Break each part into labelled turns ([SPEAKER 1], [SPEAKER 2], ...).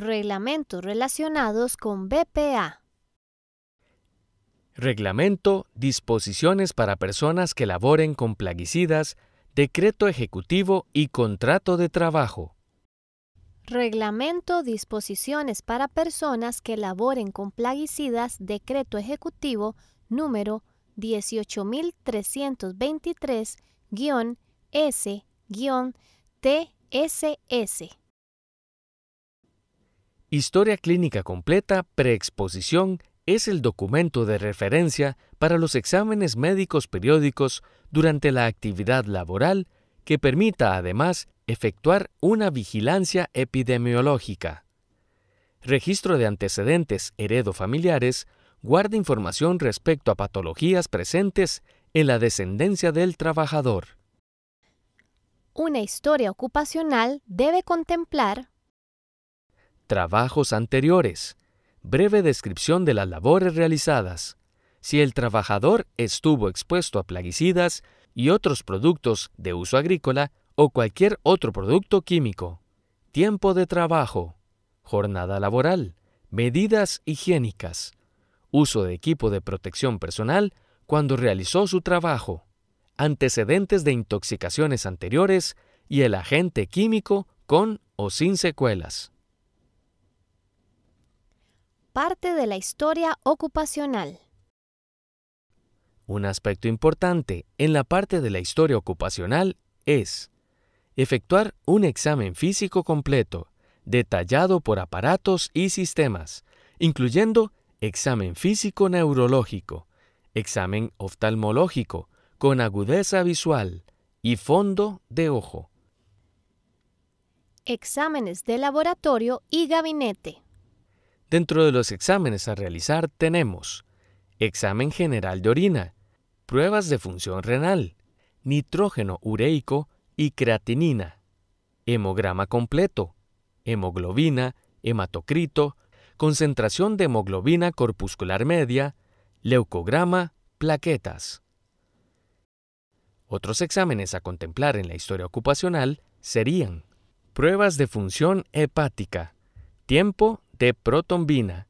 [SPEAKER 1] Reglamentos relacionados con BPA.
[SPEAKER 2] Reglamento, disposiciones para personas que laboren con plaguicidas, decreto ejecutivo y contrato de trabajo.
[SPEAKER 1] Reglamento, disposiciones para personas que laboren con plaguicidas, decreto ejecutivo número 18323-S-TSS.
[SPEAKER 2] Historia clínica completa preexposición es el documento de referencia para los exámenes médicos periódicos durante la actividad laboral que permita además efectuar una vigilancia epidemiológica. Registro de antecedentes heredofamiliares guarda información respecto a patologías presentes en la descendencia del trabajador.
[SPEAKER 1] Una historia ocupacional debe contemplar
[SPEAKER 2] Trabajos anteriores. Breve descripción de las labores realizadas. Si el trabajador estuvo expuesto a plaguicidas y otros productos de uso agrícola o cualquier otro producto químico. Tiempo de trabajo. Jornada laboral. Medidas higiénicas. Uso de equipo de protección personal cuando realizó su trabajo. Antecedentes de intoxicaciones anteriores y el agente químico con o sin secuelas
[SPEAKER 1] parte de la historia ocupacional.
[SPEAKER 2] Un aspecto importante en la parte de la historia ocupacional es efectuar un examen físico completo, detallado por aparatos y sistemas, incluyendo examen físico neurológico, examen oftalmológico con agudeza visual y fondo de ojo.
[SPEAKER 1] Exámenes de laboratorio y gabinete.
[SPEAKER 2] Dentro de los exámenes a realizar tenemos examen general de orina, pruebas de función renal, nitrógeno ureico y creatinina, hemograma completo, hemoglobina, hematocrito, concentración de hemoglobina corpuscular media, leucograma, plaquetas. Otros exámenes a contemplar en la historia ocupacional serían pruebas de función hepática, tiempo t protombina,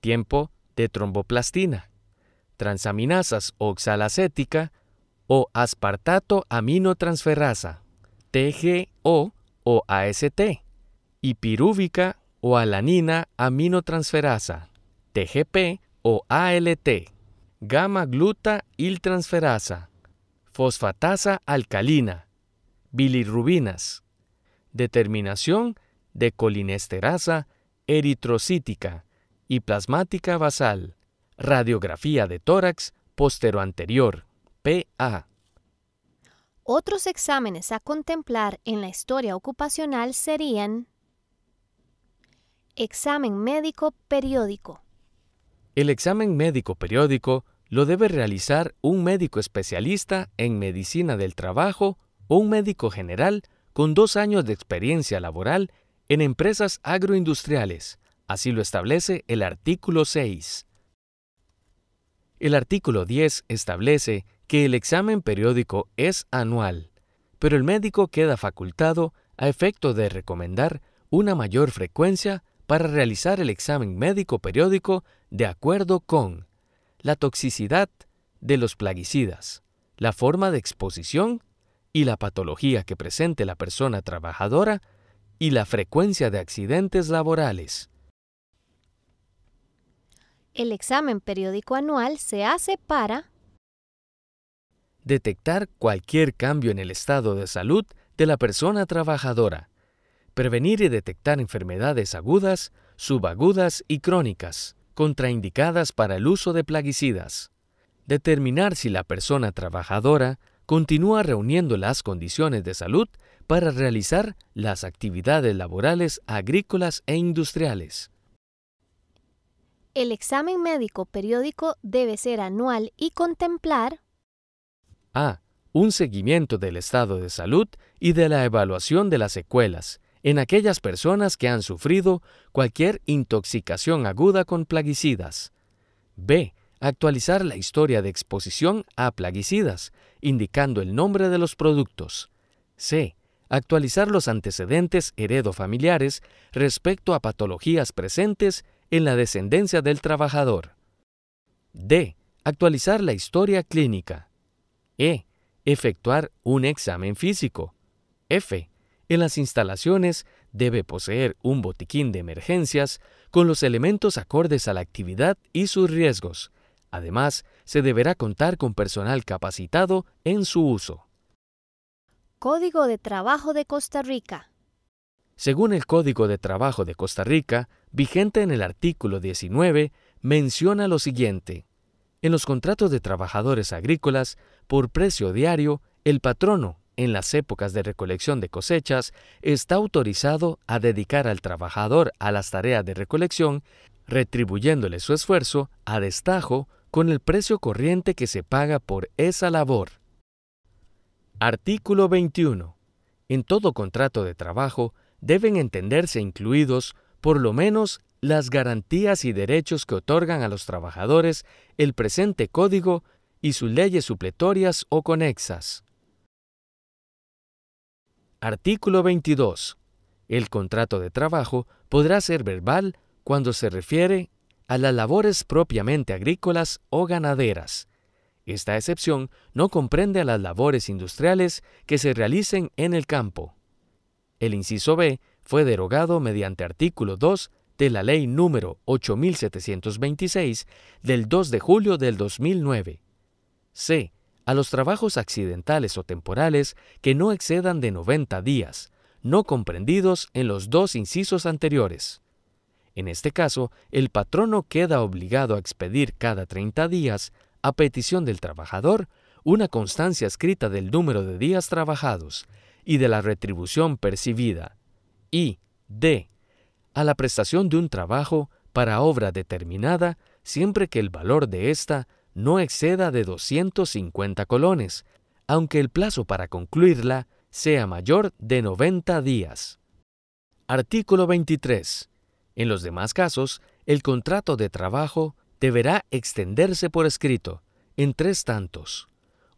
[SPEAKER 2] tiempo de tromboplastina, transaminasas oxalacética o aspartato aminotransferasa, TGO o AST, y pirúvica o alanina aminotransferasa, TGP o ALT, gamma gluta iltransferasa, fosfatasa alcalina, bilirrubinas, determinación de colinesterasa eritrocítica y plasmática basal, radiografía de tórax anterior PA.
[SPEAKER 1] Otros exámenes a contemplar en la historia ocupacional serían Examen médico periódico.
[SPEAKER 2] El examen médico periódico lo debe realizar un médico especialista en medicina del trabajo o un médico general con dos años de experiencia laboral en empresas agroindustriales. Así lo establece el artículo 6. El artículo 10 establece que el examen periódico es anual, pero el médico queda facultado a efecto de recomendar una mayor frecuencia para realizar el examen médico periódico de acuerdo con la toxicidad de los plaguicidas, la forma de exposición y la patología que presente la persona trabajadora y la frecuencia de accidentes laborales.
[SPEAKER 1] El examen periódico anual se hace para
[SPEAKER 2] detectar cualquier cambio en el estado de salud de la persona trabajadora, prevenir y detectar enfermedades agudas, subagudas y crónicas, contraindicadas para el uso de plaguicidas, determinar si la persona trabajadora continúa reuniendo las condiciones de salud para realizar las actividades laborales agrícolas e industriales.
[SPEAKER 1] El examen médico periódico debe ser anual y contemplar
[SPEAKER 2] A. Un seguimiento del estado de salud y de la evaluación de las secuelas en aquellas personas que han sufrido cualquier intoxicación aguda con plaguicidas. B. Actualizar la historia de exposición a plaguicidas indicando el nombre de los productos. C. Actualizar los antecedentes heredofamiliares respecto a patologías presentes en la descendencia del trabajador. D. Actualizar la historia clínica. E. Efectuar un examen físico. F. En las instalaciones debe poseer un botiquín de emergencias con los elementos acordes a la actividad y sus riesgos, Además, se deberá contar con personal capacitado en su uso.
[SPEAKER 1] Código de Trabajo de Costa Rica.
[SPEAKER 2] Según el Código de Trabajo de Costa Rica, vigente en el artículo 19, menciona lo siguiente. En los contratos de trabajadores agrícolas, por precio diario, el patrono, en las épocas de recolección de cosechas, está autorizado a dedicar al trabajador a las tareas de recolección, retribuyéndole su esfuerzo a destajo con el precio corriente que se paga por esa labor. Artículo 21. En todo contrato de trabajo deben entenderse incluidos por lo menos las garantías y derechos que otorgan a los trabajadores el presente código y sus leyes supletorias o conexas. Artículo 22. El contrato de trabajo podrá ser verbal cuando se refiere a las labores propiamente agrícolas o ganaderas. Esta excepción no comprende a las labores industriales que se realicen en el campo. El inciso B fue derogado mediante artículo 2 de la Ley número 8726 del 2 de julio del 2009. C. A los trabajos accidentales o temporales que no excedan de 90 días, no comprendidos en los dos incisos anteriores. En este caso, el patrono queda obligado a expedir cada 30 días, a petición del trabajador, una constancia escrita del número de días trabajados y de la retribución percibida, y d. a la prestación de un trabajo para obra determinada siempre que el valor de ésta no exceda de 250 colones, aunque el plazo para concluirla sea mayor de 90 días. Artículo 23. En los demás casos, el contrato de trabajo deberá extenderse por escrito, en tres tantos,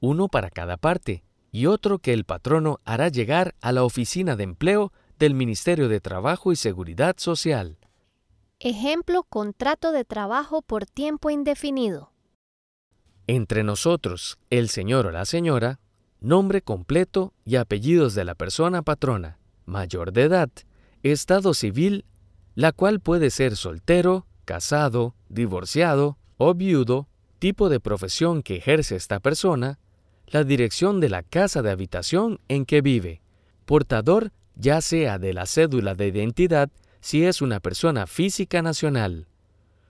[SPEAKER 2] uno para cada parte y otro que el patrono hará llegar a la oficina de empleo del Ministerio de Trabajo y Seguridad Social.
[SPEAKER 1] Ejemplo, contrato de trabajo por tiempo indefinido.
[SPEAKER 2] Entre nosotros, el señor o la señora, nombre completo y apellidos de la persona patrona, mayor de edad, estado civil la cual puede ser soltero, casado, divorciado o viudo, tipo de profesión que ejerce esta persona, la dirección de la casa de habitación en que vive, portador ya sea de la cédula de identidad si es una persona física nacional,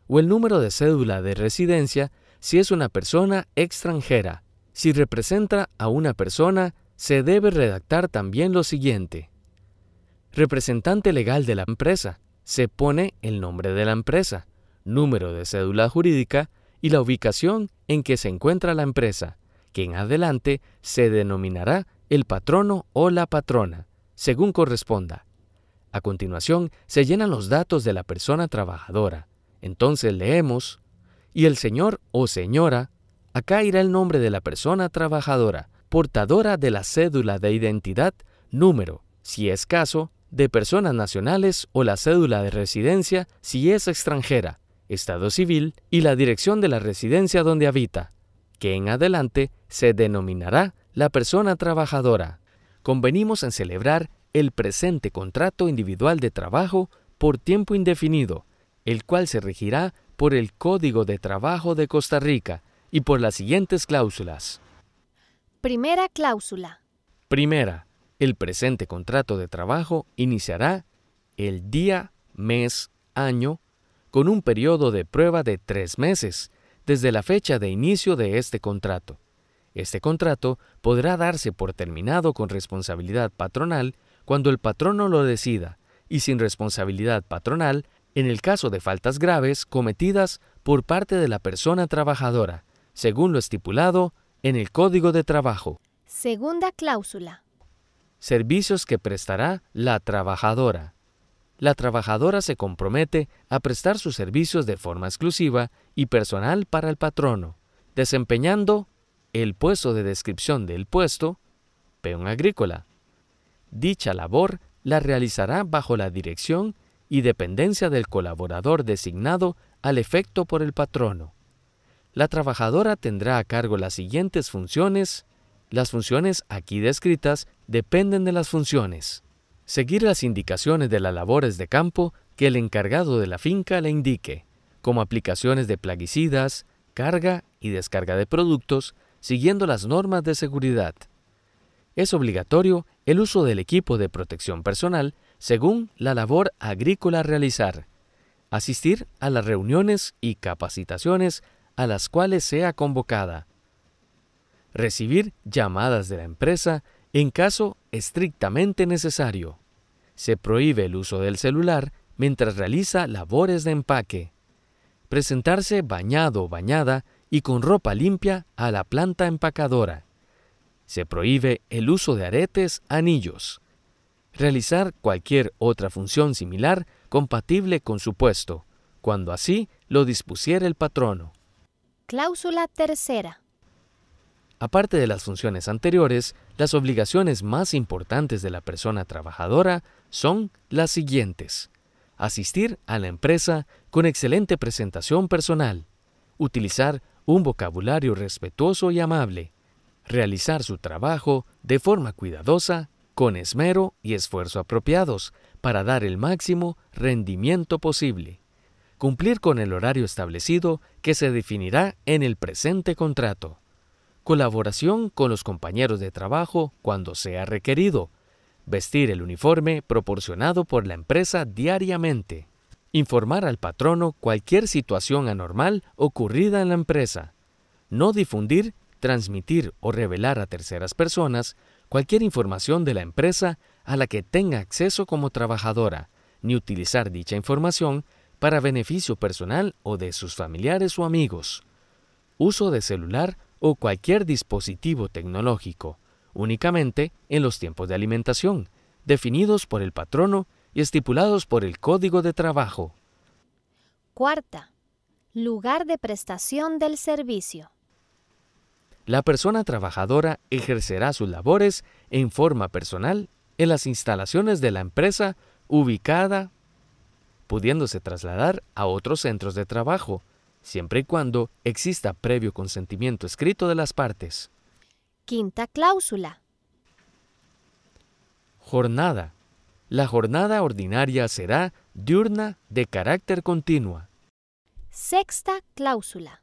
[SPEAKER 2] o el número de cédula de residencia si es una persona extranjera. Si representa a una persona, se debe redactar también lo siguiente. Representante legal de la empresa, se pone el nombre de la empresa, número de cédula jurídica y la ubicación en que se encuentra la empresa, que en adelante se denominará el patrono o la patrona, según corresponda. A continuación, se llenan los datos de la persona trabajadora. Entonces leemos, y el señor o señora, acá irá el nombre de la persona trabajadora, portadora de la cédula de identidad, número, si es caso, de personas nacionales o la cédula de residencia si es extranjera, estado civil y la dirección de la residencia donde habita, que en adelante se denominará la persona trabajadora. Convenimos en celebrar el presente contrato individual de trabajo por tiempo indefinido, el cual se regirá por el Código de Trabajo de Costa Rica y por las siguientes cláusulas.
[SPEAKER 1] Primera cláusula.
[SPEAKER 2] Primera. El presente contrato de trabajo iniciará el día, mes, año, con un periodo de prueba de tres meses desde la fecha de inicio de este contrato. Este contrato podrá darse por terminado con responsabilidad patronal cuando el patrono lo decida y sin responsabilidad patronal en el caso de faltas graves cometidas por parte de la persona trabajadora, según lo estipulado en el Código de Trabajo.
[SPEAKER 1] Segunda cláusula
[SPEAKER 2] servicios que prestará la trabajadora. La trabajadora se compromete a prestar sus servicios de forma exclusiva y personal para el patrono, desempeñando el puesto de descripción del puesto, peón agrícola. Dicha labor la realizará bajo la dirección y dependencia del colaborador designado al efecto por el patrono. La trabajadora tendrá a cargo las siguientes funciones las funciones aquí descritas dependen de las funciones. Seguir las indicaciones de las labores de campo que el encargado de la finca le indique, como aplicaciones de plaguicidas, carga y descarga de productos, siguiendo las normas de seguridad. Es obligatorio el uso del equipo de protección personal según la labor agrícola realizar. Asistir a las reuniones y capacitaciones a las cuales sea convocada recibir llamadas de la empresa en caso estrictamente necesario. Se prohíbe el uso del celular mientras realiza labores de empaque. Presentarse bañado o bañada y con ropa limpia a la planta empacadora. Se prohíbe el uso de aretes, anillos. Realizar cualquier otra función similar compatible con su puesto, cuando así lo dispusiera el patrono.
[SPEAKER 1] Cláusula tercera
[SPEAKER 2] Aparte de las funciones anteriores, las obligaciones más importantes de la persona trabajadora son las siguientes. Asistir a la empresa con excelente presentación personal. Utilizar un vocabulario respetuoso y amable. Realizar su trabajo de forma cuidadosa, con esmero y esfuerzo apropiados, para dar el máximo rendimiento posible. Cumplir con el horario establecido que se definirá en el presente contrato colaboración con los compañeros de trabajo cuando sea requerido, vestir el uniforme proporcionado por la empresa diariamente, informar al patrono cualquier situación anormal ocurrida en la empresa, no difundir, transmitir o revelar a terceras personas cualquier información de la empresa a la que tenga acceso como trabajadora, ni utilizar dicha información para beneficio personal o de sus familiares o amigos. Uso de celular o cualquier dispositivo tecnológico, únicamente en los tiempos de alimentación, definidos por el patrono y estipulados por el código de trabajo.
[SPEAKER 1] Cuarta, lugar de prestación del servicio.
[SPEAKER 2] La persona trabajadora ejercerá sus labores en forma personal en las instalaciones de la empresa ubicada, pudiéndose trasladar a otros centros de trabajo, siempre y cuando exista previo consentimiento escrito de las partes.
[SPEAKER 1] Quinta cláusula.
[SPEAKER 2] Jornada. La jornada ordinaria será diurna de carácter continua.
[SPEAKER 1] Sexta cláusula.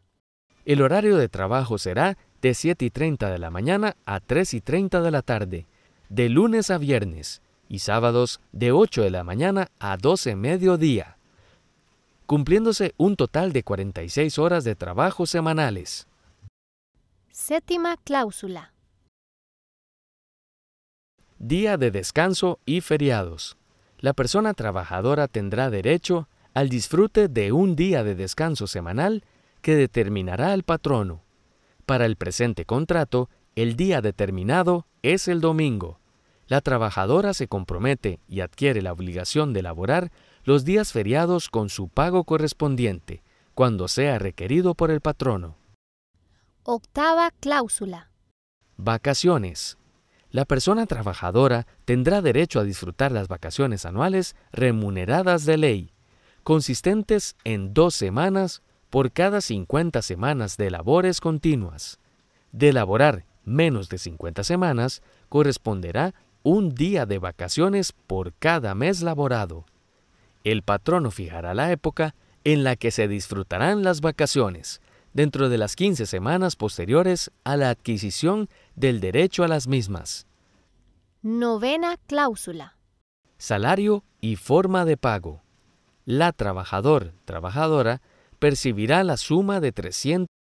[SPEAKER 2] El horario de trabajo será de 7 y 30 de la mañana a 3 y 30 de la tarde, de lunes a viernes, y sábados de 8 de la mañana a 12 mediodía cumpliéndose un total de 46 horas de trabajo semanales.
[SPEAKER 1] Séptima cláusula.
[SPEAKER 2] Día de descanso y feriados. La persona trabajadora tendrá derecho al disfrute de un día de descanso semanal que determinará el patrono. Para el presente contrato, el día determinado es el domingo. La trabajadora se compromete y adquiere la obligación de laborar los días feriados con su pago correspondiente, cuando sea requerido por el patrono.
[SPEAKER 1] Octava cláusula.
[SPEAKER 2] Vacaciones. La persona trabajadora tendrá derecho a disfrutar las vacaciones anuales remuneradas de ley, consistentes en dos semanas por cada 50 semanas de labores continuas. De laborar menos de 50 semanas, corresponderá un día de vacaciones por cada mes laborado. El patrono fijará la época en la que se disfrutarán las vacaciones, dentro de las 15 semanas posteriores a la adquisición del derecho a las mismas.
[SPEAKER 1] Novena cláusula.
[SPEAKER 2] Salario y forma de pago. La trabajador, trabajadora, percibirá la suma de 300